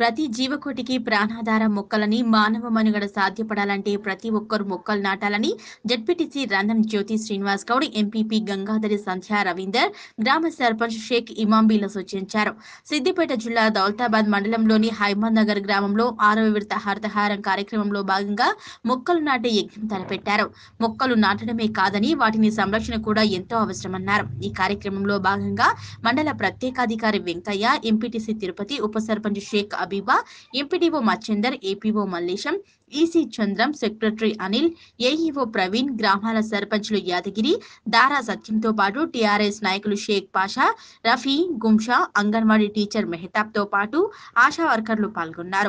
ప్రతి జీవకోటికి ప్రాణాధార మొక్కలని మానవ మనుగడ సాధ్యపడాలంటే ప్రతి ఒక్కరు మొక్కలు నాటాలని జడ్పీటీసీ రంధం జ్యోతి శ్రీనివాస్ గౌడ్ ఎంపీపీ గంగాధరి సంధ్య రవీందర్ గ్రామ సర్పంచ్ షేక్ ఇమాంబీల సూచించారు సిద్దిపేట జిల్లా దౌలతాబాద్ మండలంలోని హైమద్ నగర్ గ్రామంలో ఆరవ విడత హరితహారం కార్యక్రమంలో భాగంగా మొక్కలు నాటే యజ్ఞం తలపెట్టారు మొక్కలు నాటడమే కాదని వాటిని సంరక్షణ కూడా ఎంతో అవసరమన్నారు ఈ కార్యక్రమంలో భాగంగా మండల ప్రత్యేకాధికారి వెంకయ్య ఎంపీటీసీ తిరుపతి ఉప sarpanch Sheikh Habiba MPDO Machhender APO Mallesham EC Chandram secretary Anil AEO Praveen గ్రామాల సర్పంచ్లు యాదగిరి దారా సత్యంతో పాటు టీఆర్ఎస్ నాయకులు షేక్ పాషా రఫీ గుంషా అంగన్వాడీ టీచర్ మెహతాబ్తో పాటు ఆశా వర్కర్లు పాల్గొన్నారు